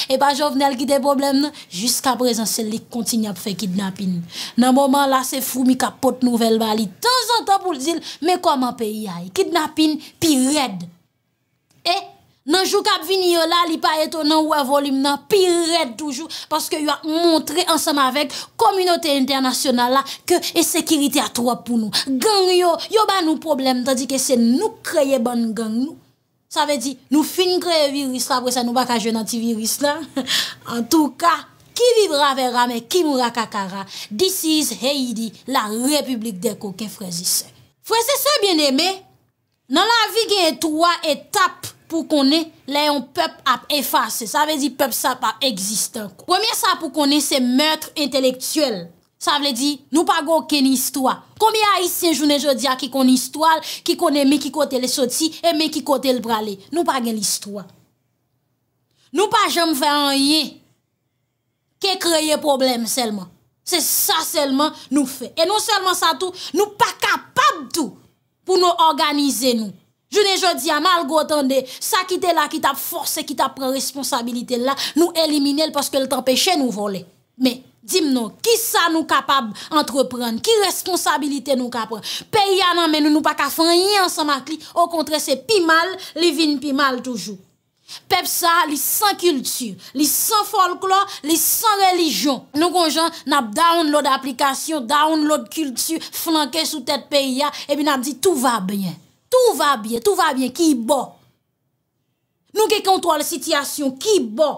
E ba jovnel ki de problem nan, jiska prezen sel li kontin ya pou fe kidnapin. Nan mouman la se fou mi kapote nouvel bali, tan zan tan pou li zil, me koman pe yaye, kidnapin pi red. E? Nan jou kap vini yo la, li pa eto nan wè volim nan, pi red toujou, paske yo a montre ansan avèk, kominote internasyonan la, ke e sekiritè a 3 pou nou. Gang yo, yo ba nou problem, tadik e se nou kreye ban gang nou. Sa ve di, nou fin kreye virus, apre sa nou bak aje nan ti virus nan. En tou ka, ki vibra vera, me kimura kakara. This is Heidi, la republik deko ke frezise. Frezise se bien eme, nan la vigen 3 etapes, pou konè lè yon pep ap efase. Sa vè di pep sa pa eksisten. Premier sa pou konè se meutre intelektuel. Sa vè di nou pa gò ken istwa. Komi a isye jounè jodia ki kon istwal, ki konè me ki kote le soti, e me ki kote le bralè. Nou pa gen listwa. Nou pa jom fè an ye ke kreye problem selman. Se sa selman nou fè. E nou selman sa tou, nou pa kapab tou pou nou organize nou. Jou ne jò di a mal gòtande, sa ki te la ki tap force, ki tap pren responsabilite la, nou elimine el paske el tanpeche nou vole. Me, dim nou, ki sa nou kapab entrepren, ki responsabilite nou kapre? Peya nan men nou nou pa kafan yon san makli, o kontre se pi mal, li vin pi mal toujou. Pep sa, li san kultur, li san folklor, li san religion. Nou kon jan, nap daoun lòd aplikasyon, daoun lòd kultur, flanke sou tèt peya, e bin ap di tou va bènyen. tout va byen, tout va byen, ki bo. Nou ke kontwa le sityasyon, ki bo.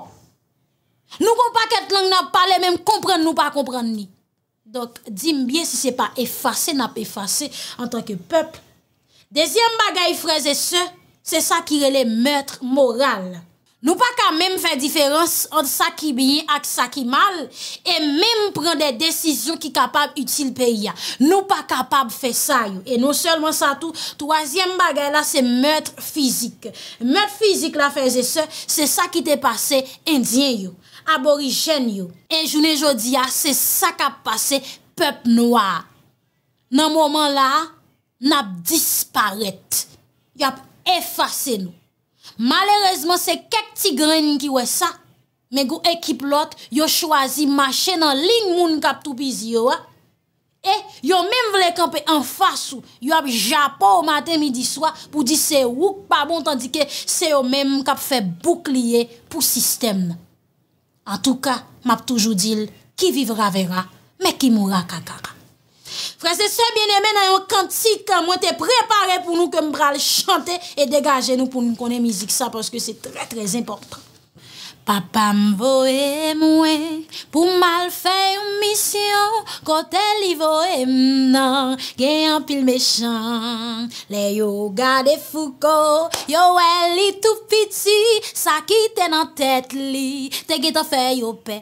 Nou kon pa ket lang na pale, men komprende nou pa komprende ni. Dok, di m byen, si se pa efase, na pefase, an tanke pep. Dezyem bagay freze se, se sa ki rele meotre moral. Nou pa ka mem fe diferans an sa ki biye ak sa ki mal. E mem pren de desisyon ki kapab util peya. Nou pa kapab fe sa yo. E nou selman sa tou, Troasyem bagay la se meutre fizik. Meutre fizik la feze se, se sa ki te pase indyen yo. Aborijen yo. E jounen jodi ya, se sa ka pase pep noa. Nan mouman la, nap disparet. Yap efase nou. Malerezman se kek ti gren ki wè sa Me gou ekip lot Yo chwazi machè nan ling moun Kap toubiz yo E yo mèm vle kampè an fasou Yo ap japo ou matè midi swa Pou di se wouk babon Tandike se yo mèm kap fè boukliye Pou sistem An touka map toujou dil Ki vivra vera Me ki moura kakaka Frat se se bieneme nan yon kantik kan mwen te prepare pou nou ke mbral chante e degaje nou pou nou konen mizik sa paske se tre tre importan. Papam voe mwen Pou mal fe yon misyon Kote li voe mnen Gen yon pil mechon Le yo gade fuko Yo we li tout piti Sa kite nan tet li Te geto fe oh, yon pe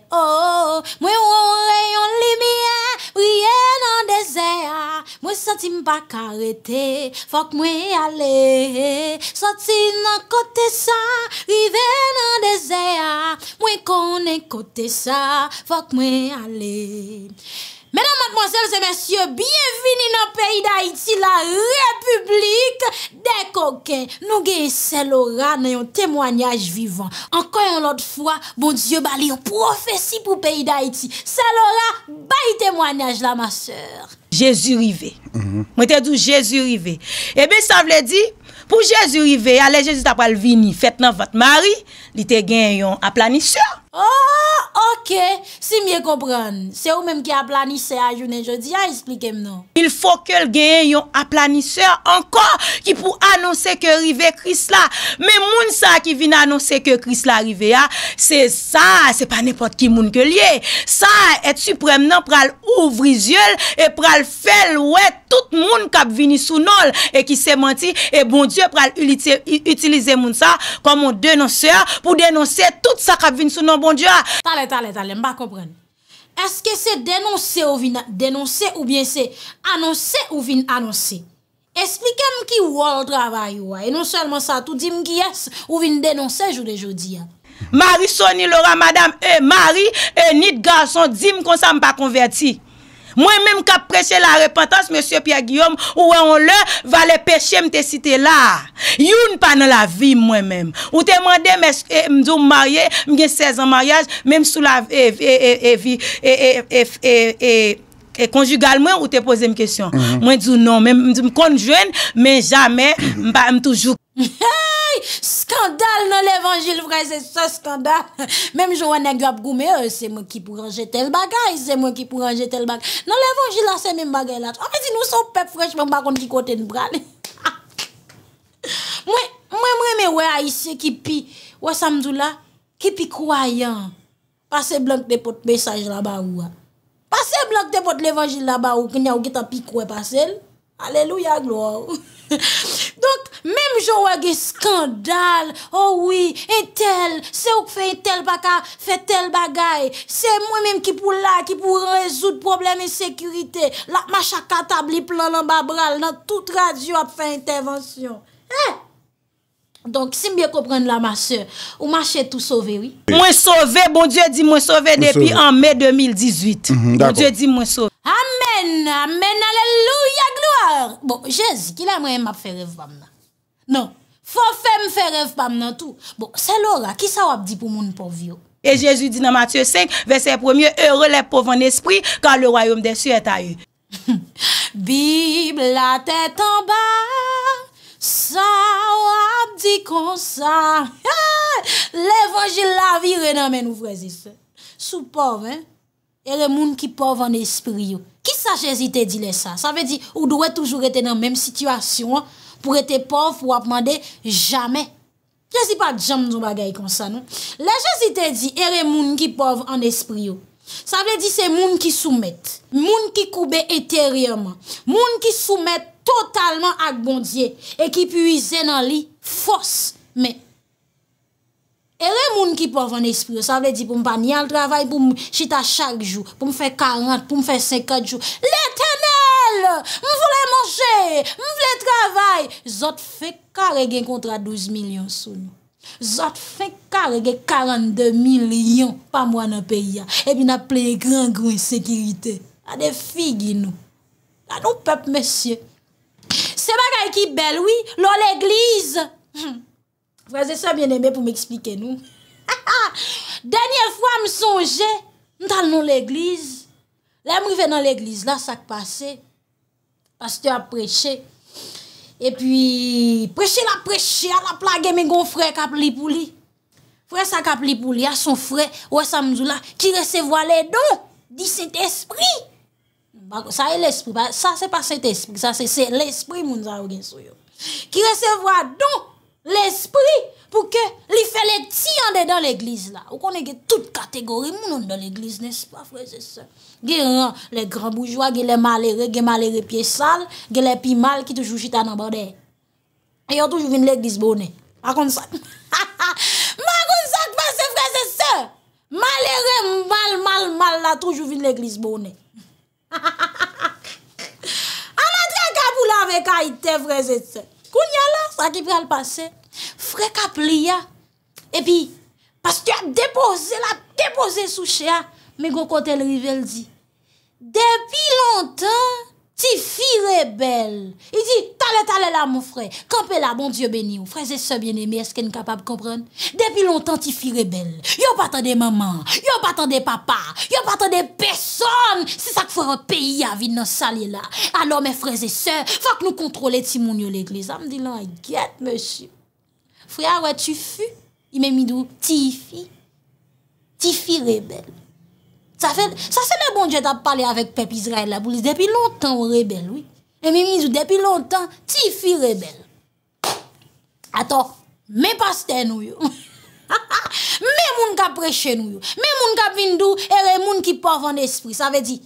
Mwen wou re yon limye Rie nan dezea Mwen soti mpa karete Fok mwen yale Soti nan kote sa Rive nan dezea Mwen konen kote sa Fok mwen ale Menan mademoiselles et messieurs Bienvenue dans le pays d'Haïti La République des Coquins Nous gué y sèlora Nè yon témoignage vivant Encore une autre fois Bon Dieu bali yon prophétie Pou pays d'Haïti Sèlora, bali témoignage la ma sèr Jésus rivé Mwen te dou Jésus rivé Ebe eh sa vle di? Pou Jezu ive, ale Jezu tapal vini, fet nan vat mari, li te gen yon aplanisyon. Oh, ok, si mye kompran. Se ou menm ki aplanise a yon enjodi, a esplikem nou. Il fò ke l genyen yon aplaniseur ankon ki pou anonsè ke rive Kris la. Me moun sa ki vin anonsè ke Kris la rive ya, ah, se sa, se pa nepot ki moun ke liye. Sa et suprèm nan pral ouvri zyol et pral felwè tout moun kap vini sou nol. E ki se manti, e bon diyo pral utilize moun sa komon denonseur pou denonse tout sa kap vini sou nol. Tale, tale, tale, mba kompren. Eske se denonse ou bin anonse ou bin anonse? Esplike m ki wòl travay wè? E non selman sa tout dim ki yes ou bin denonse joud e joudi. Mari, soni, lora, madame, e mari, e nit gason, dim kon sa m pa konverti. Mwen menm kap preche la repentans, Monsie Pierre Guillaume, ouwe on le, va le peche mte site la. Youn pa nan la vi mwen menm. Ou te mande mwen mdou mwarye, mwen gen 16 an mwaryaj, mwen msou la vi, e konjugal mwen, ou te pose mw kesyon. Mwen djou non, mwen mdou mkonjwen, men jamen, mpa mtoujou. Skandal nan l'Evangil vre, se sa skandal. Mem jwa nan Gwab Goumè, se mwen ki pou ranjete l bagay, se mwen ki pou ranjete l bagay. Nan l'Evangil la, se mwen bagay la. Ame di nou sa ou pep frechman, bakon di kote n brade. Mwen mwen mwen wè a isye ki pi, wè samzou la, ki pi kwayan. Pase blanke de pot mesaj la ba ou a. Pase blanke de pot l'Evangil la ba ou, kwenye ou getan pi kway pasel. Aleluya, glo. Donk, menm jou wage skandal, oh ouwi, entel, se ouk fe entel baka, fe tel bagay Se mwen menm ki pou la, ki pou rezout probleme ensekurite La, mwa chak atabli planan babral, nan tout radio ap fe entevansyon Donk, si mbyen kopren la mwa se, ou mwa chetou sove, oui Mwen sove, bon diyo di mwen sove depi an me 2018 Bon diyo di mwen sove Amen, amen, aleluya, gloar. Bon, Jezi, ki la mwen m ap fe rev pam nan? Non, fo fe m fe rev pam nan tou. Bon, se lora, ki sa wap di pou moun pov yo? E Jezi di nan Matthew 5, ve se pwemye, e relep pov an espri, ka le rayom de su etayu. Bib la te tamba, sa wap di konsa. Le vajil la vi re nan men ouvrezi se. Sou pov, he? Ere moun ki pov an espri yo. Ki sa jesite dile sa? Sa ve di ou dwe toujou ete nan menm situasyon. Pou ete pov ou apmande jamen. Je si pa jam nou bagay kon sa nou. Le jesite di ere moun ki pov an espri yo. Sa ve di se moun ki soumet. Moun ki koube eteryanman. Moun ki soumet totalman ak bondye. E ki puize nan li fos men. E re moun ki pof an espri, sa vle di pou m pa nyan l travay pou m chita chak jou, pou m fe 40, pou m fe 54 jou. Le tenel, m vle manje, m vle travay, zot fe kare gen kontra 12 milyon sou nou. Zot fe kare gen 42 milyon, pa mwa nan peya, e bi na ple gran gran sekirite. A de figi nou, a nou pep mesye. Se baka e ki bel oui, lor l'eglize. Hmm. Frère, ça bien aimé pour m'expliquer nous. Dernière fois, je dit, Nous allons dans l'église. Là, je suis dans l'église, là, ça a passé. Pasteur a prêché. Et puis, prêcher la prêcher, la plage mes mon frère qui a pris pour lui. Frère, ça qui a pris pour lui, à son frère, ou qui recevra les dons du Saint-Esprit. Bah, ça, c'est l'esprit. Bah, ça, c'est pas Saint-Esprit. Ça, c'est l'esprit, mon Qui les dons L'esprit pou ke li fe le ti an de dan l'eglise la. Ou kon e ge tout kategori moun an dan l'eglise, nes pa, freze se. Ge le gran boujwa, ge le malere, ge malere pie sal, ge le pi mal ki toujou jita nan bade. Ayo toujou vin l'eglise bonen. A kon sak. Ma kon sak pa se freze se. Malere, mal, mal, mal la toujou vin l'eglise bonen. A natre kapou la ve kaite, freze se. koun ya la sa ki pre al pase, frek ap li ya, epi, pas tu a depose la, depose sou che a, me go kote l'rivel di, depi lontan, Ti fi rebel, i di tale tale la moun frey, kampe la moun diyo beni ou freze se bien emi, eske n kapab kompren? Depi lontan ti fi rebel, yo patan de maman, yo patan de papa, yo patan de peson, se sak fwa an peyi avi nan sali la. Alo mè freze se, fak nou kontrole ti moun yo l'egle, sa ah, mdi lan non, aget monsi. Freya wè ti fi, ime midou, ti fi, ti fi rebel. Ça fait, ça c'est le bon Dieu t'a parlé avec peuple Israël la police depuis longtemps on rebelle oui. Et Mimizou, depuis longtemps ti fi rebelle. Attends, mais pasteurs, nous yo. mais moun ka prêché, nous yo. Mais qui ka et les moun qui pauvre en esprit, ça veut dire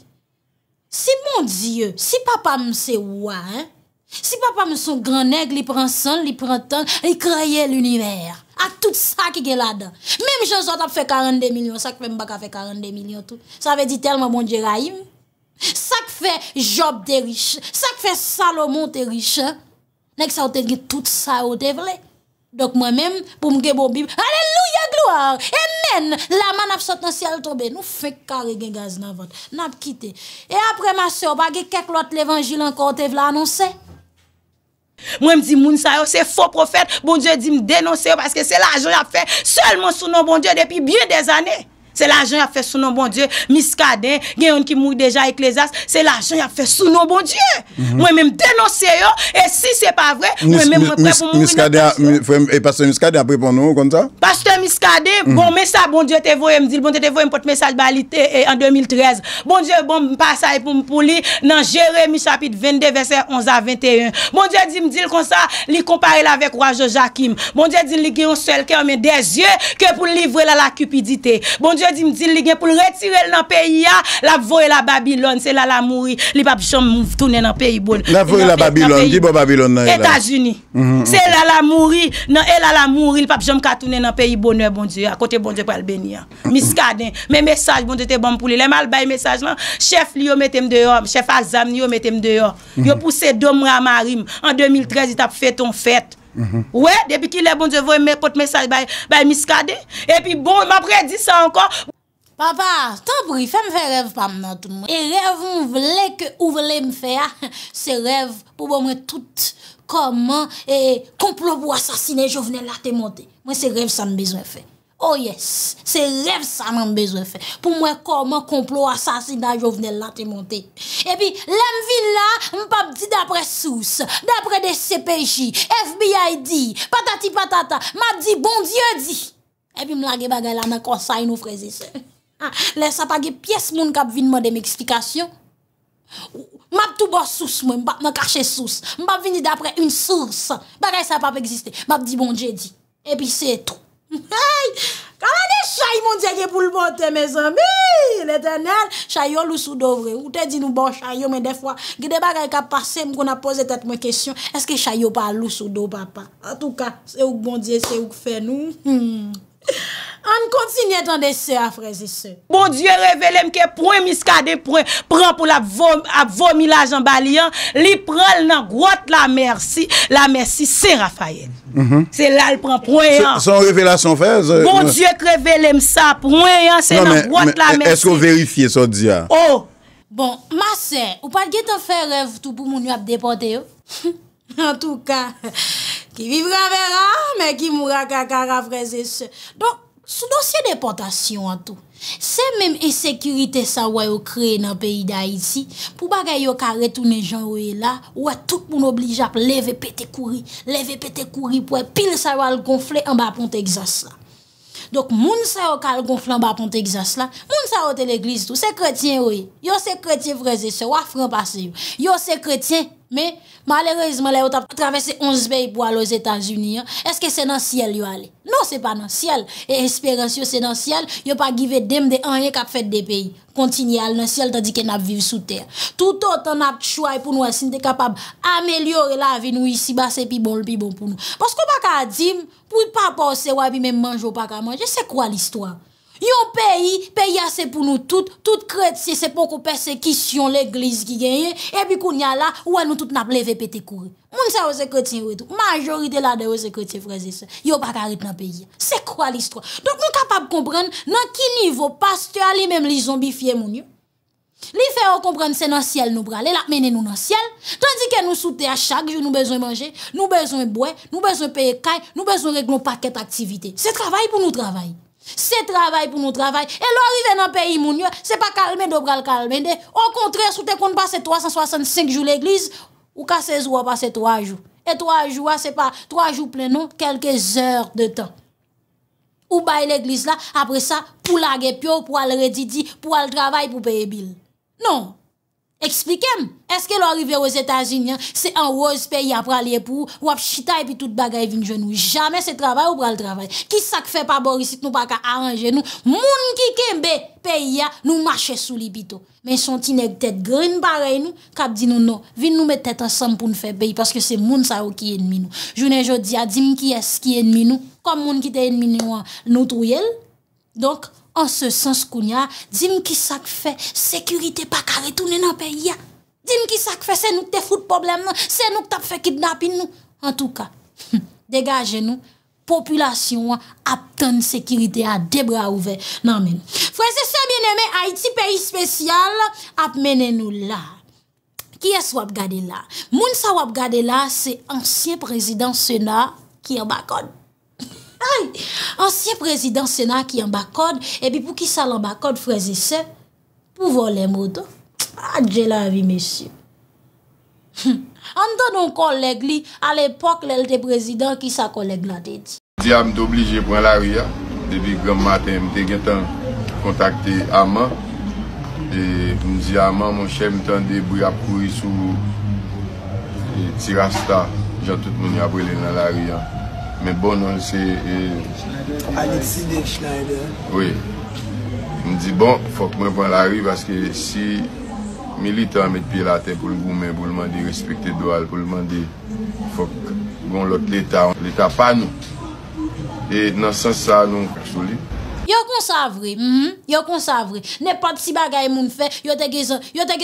si mon Dieu, si papa me c'est roi, hein, si papa me son grand aigle, il prend sang, il prend temps, il crée l'univers à tout ça qui est là-dedans. Même Jésus a fait 42 millions, ça fait pas fait 42 millions tout. Ça veut dire tellement mon Dieu raïm. Ça fait Job des riches, ça fait Salomon des riches. Ça ça te tout ça au devlet. Donc moi-même pour me bon Bible. Alléluia gloire. Amen. La main a sauté dans ciel tombé. Nous fait carré gen gaz dans votre, N'a quitté. Et après ma soeur, pas quelques autres l'évangile encore te vla annoncer. Mwen mdi moun sa yo, se fo profet, bon diye di mdenose yo, paske se la ajon ap fe, selman sou non bon diye depi byen de zane. Se mhm. la jen ya fe sou non bon dieu, miskade, gen yon ki mou deja eklezas, se la jen ya fe sou non bon dieu. Mwen men m denonser yo, e si se pa vre, mwen men m repre pou moun moun. Miskade, e pastor Miskade apre pon nou kon ta? Pastor Miskade, bon mè sa, bon dieu te voye m dil, bon te te voye m pot mè sa balite en 2013. Bon dieu, bon m passa e pou m pou li nan jere mi chapit 22 verset 11 à 21. Bon dieu di m dil kon sa, li kompare la vek wajo jakim. Bon dieu di li gen yon sel ke omen desye ke pou livre la la cupidite. Bon dieu, Mwen di mdile gen pou l retire l nan peyi a La vo e la Babylon Se la la mouri Li pap jom moun toune nan peyi bon La vo e la Babylon Di bo Babylon nan e la Etajuni mhm, mhm, Se la la mouri Nan e la la mouri Li pap jom katoune nan peyi bon Ne bon di ya Kote bon di ya pral beni ya mhm. Miska den Me mesaj bon de te bon pou li Le mal bay mesaj lan Chef li yo metem deyo Chef Azam li yo metem deyo Yo puse domra marim An 2013 itap feton fet Wè, depi ki lè bon je voye mè pot mè saj bay miskade E pi bon, mè apre di sa ankon Papa, tan pri, fèm fè rev pa mè nan tout mwen E rev mwen vle ke ou vle mwen fè Se rev pou mwen tout koman E komplo pou asasine, jo vnen la temote Mwen se rev san bezwen fè Oh yes, se lev sa nan bezwe fe. Pou mwen koman komplo asasin nan jovnel la te monte. E pi, lem vin la, mpap di dapre sous, dapre de CPJ, FBID, patati patata, mpap di bon dieu di. E pi mla ge bagay la nan konsay nou freze se. Ha, le sa page piyes moun kap vin man dem eksplikasyon. Mpap tou bo sous mwen, mpap nan kache sous, mpap vin di dapre un sous. Begay sa pap egziste, mpap di bon dieu di. E pi se etrou. Hey, kama ne chayou moun diye ge pou lpote, me zanmi, lete nèl, chayou lousou do vre, ou te di nou bon chayou, men defwa, gde baga e ka pase, mkona pose tet mwen kesyon, eske chayou pa lousou do, papa, an touka, se ouk bon diye, se ouk fe nou, hmmm. An kontinye tan de se afrezi se Bon diyo revelem ke prwen miskade prwen Prwen pou la vomi la jambalian Li prwen nan gwa t la mersi mhm. bon non, La mersi se rafayen Se lal prwen prwen Se an reveleman se an fè Bon diyo krevelem sa prwen Se nan gwa t la mersi Esko verifiye se diyan oh! Bon, ma se, ou pal ge te fè rev Tou pou moun yo ap depote yo En tou ka Ki vivra vera, men ki mwra kakara freze se. Donk, sou dosye deportasyon an tou. Se menm esekurite sa woy ou kreye nan peyi da iti, pou bagay yo karetou ne jan woy la, woy tout moun oblijap leve pete kouri, leve pete kouri pou e pil sa woy al gonfle an ba ponte egzas la. Donk, moun sa woy al gonfle an ba ponte egzas la, moun sa woy te l'eglise tou, se kretien woy. Yo se kretien freze se, woy fran pase yo. Yo se kretien, men... Malèrezman lè yo tap travesse 11 beyi po alòs Etasuniyan, eske se nan siel yo ale? Non se pa nan siel, e esperansyon se nan siel, yo pa give dem de anye kap fet de peyi. Kontinye al nan siel tadi ken ap viv sou ter. Toutot an ap chouay pou nou asin te kapab amelyore la avin bon, bon ou isi basse pi bon lpi bon pou nou. Pasko baka adim, pou pa pose wapi men manj yo pak a manj, je se kwa l'histoire? Yon peyi, peyi a se pou nou tout, tout kretse se pou ko persekisyon l'eglise ki genye, e bi koun ya la, ou an nou tout na pleve pete koure. Moun se ose kretse yon retou, majori de la de ose kretse freze se. Yon baka rip nan peyi a. Se kwa l'istro? Donk nou kapab kompren nan ki nivou pastyo a li men li zombifiye moun yo? Li fe yo kompren se nan siel nou brale, la mene nou nan siel, tandi ke nou soute a chak, jou nou bezon manje, nou bezon bwe, nou bezon peye kay, nou bezon reglon paket aktivite. Se travay pou nou travay. C'est travail pour nous travailler. Et l'arrivée dans pays, pays ce pas pas pa nous do pas le contraire, si tu si te kon 365 jours l'église, ou ka 16 zou 3 jours. Et 3 jours, ce n'est pas 3 jours pleins, non. Quelques heures de temps. Ou bay l'église ça, ça ça, pour pour pour pour al pour pour travail, pour payer payer bill. Non, Eksplikem, eske lo arive yo zetazinyan, se an woz peya pralye pou, wap chita epi tout bagay vin jwen nou. Jamen se trabay ou pral trabay. Kisa k fe pa borisit nou baka aranje nou, moun ki kembe peya nou mache sou li pito. Men son tinek tet grin barey nou, kap di nou nou, vin nou met tet asan pou nou fe peyi, paske se moun sa yo ki enmi nou. Jounen jodi ya dim ki eski enmi nou, kom moun ki te enmi nou an, nou truyel. Donk? An se sens kounya, di m ki sak fe, sekurite pa kare tounen an pe ya. Di m ki sak fe, se nou k te foute problem nan, se nou k tap fe kidnapin nou. An tou ka, degaje nou, populasyon an ap ton sekurite an, debra ouve nan men nou. Fwese se bieneme, Haiti, peyi spesyal, ap menen nou la. Ki es wap gade la? Moun sa wap gade la, se ansye prezident sena ki an bakon. Ay, ansye prezidant sena ki yon bakod, ebi pou ki sa yon bakod freze se, pou volen mouton. Adje ah, la vi, mesye. An donon kolleg li, al epok lel de prezidant ki sa kolleg la de di. Di a m doblije pran la riyan, debi gran maten m te gen tan kontakte aman. E m di aman, mou chèm tan debri ap kouri sou tirasta, jan tout mouni ap brele nan la riyan. Men bon nan se... Euh, Alexi Dek Schneider M di bon fok mwen van la ri Baske si Militan met piraten pou l goumen Pou l mandi respekte dual Pou l mandi fok gon lot leta On leta pa nou E nan san sa nou Yo kon savre mm-hmm. Yo kon savre Ne pat si bagay moun fe Yo te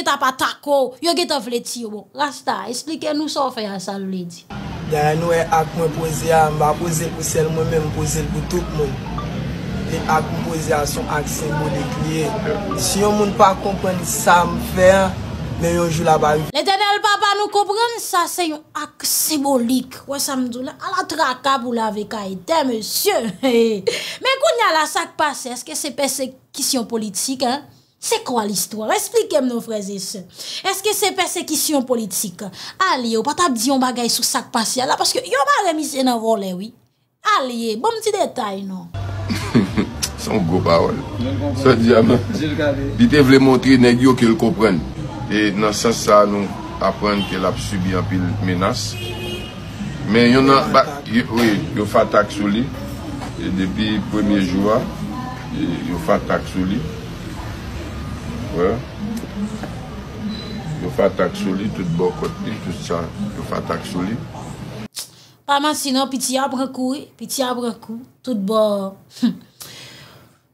get apatako Yo te get avleti yo Denye nou e ak mwen pose a, mwen mwen pose pou sel mwen men, mwen pose pou tout mwen. E ak mwen pose a son ak sembolik liye. Si yon moun pa kompren sa mwen fer, mwen yojou la ba yon. Le denye l baba nou kompren sa se yon ak sembolik. Wè sa mdou la, ala traka pou la veka etè monsye. Men kou nye la sak pase, eske se pese kisyon politik. Se kwa l'histoire? Esplikem nou freze se. Eske se persekisyon politik? Ale yo patap diyon bagay sou sak pasyal la paske yo ba remise nan role oui. Ale yo, bon mti detay nou. San go pa wè. San diyaman. Bite vle montri neg yo ke l'kopren. E nan sa sa nou apren ke lap subi apil menas. Men yon nan yo fatak sou li. Depi premier joua yo fatak sou li. Yo fatak sou bon bon. bon li, tout bo kot li, tout sa Yo fatak sou li Pa man sinon, pi ti ap re kou Pi ti ap re kou, tout bo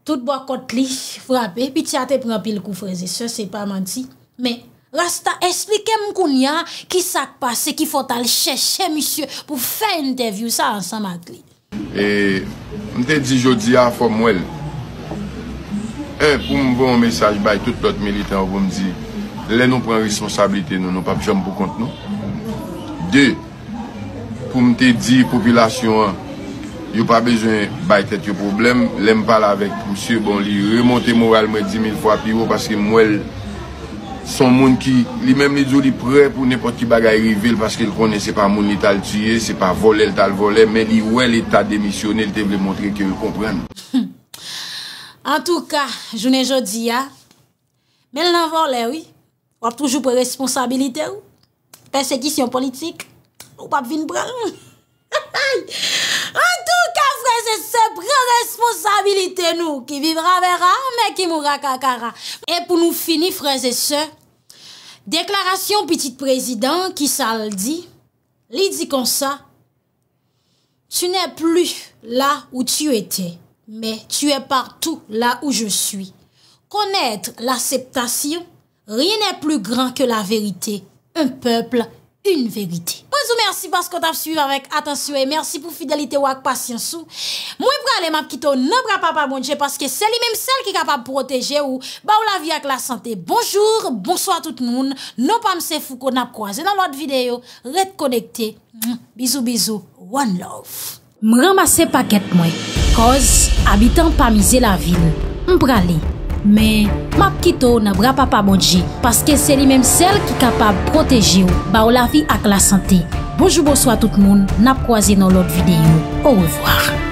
Tout bo kot li, frape Pi ti ate prepe le kou freze, se se pa man ti Me, las ta esplike mkoun ya Ki sak pase, ki fote al cheshe misye Pou fe interview sa ansan mat li E, mte di jodi a fom wel E pou mwen bon mesaj bay, tout lot militan wou m di, le nou pran risonsabilite nou, nou pa bichan m pou kont nou. De, pou m te di, popilasyon an, yo pa bejwen bay tete yo problem, le m pala avek pou se bon li remonte moral mwen 10.000 fwa piwo, paske mwen son moun ki, li men mwen jo li pre pou nepot ki bagay rivel, paske l konen se pa moun li tal tiyen, se pa volel tal volel, men li wè l etat demisyonel, te vle montre ki yo yu komprenne. An tou ka, jounen jodi ya, men nan vore le ou, wap toujou pre responsabilite ou, persegisyon politik, wap vin pran. An tou ka, freze se, pre responsabilite nou, ki vivra vera, men ki moura kakara. E pou nou fini, freze se, deklarasyon petit prezident, ki sal di, li di kon sa, tu ne plu la ou tu ete. Me, tu e partou la ou je suis. Koneyt l'aseptasyon, rien e plou gran ke la verite. Un pepl, un verite. Pozou, mersi, pasko tap suiv avèk. Atensyo, e mersi pou fidelite wak pasyansou. Mwen pou gale map kito, nan prap apabonde, jè paske seli menm sel ki kapab proteje ou ba ou la vi ak la sante. Bonjour, bonsoi tout moun. Non pa mse fou kon ap kwaze nan lot videyo. Redkonekte. Bizou, bizou. One love. M ramase paket mwen. Koz, abitan pa mize la vil. M prale. Men, map kito nan bra pa pa bodje. Paske se li menm sel ki kapab proteji ou. Ba ou la vi ak la sante. Bojou bojou a tout moun. Nap kwa zi nan lot videyo. Ou revoar.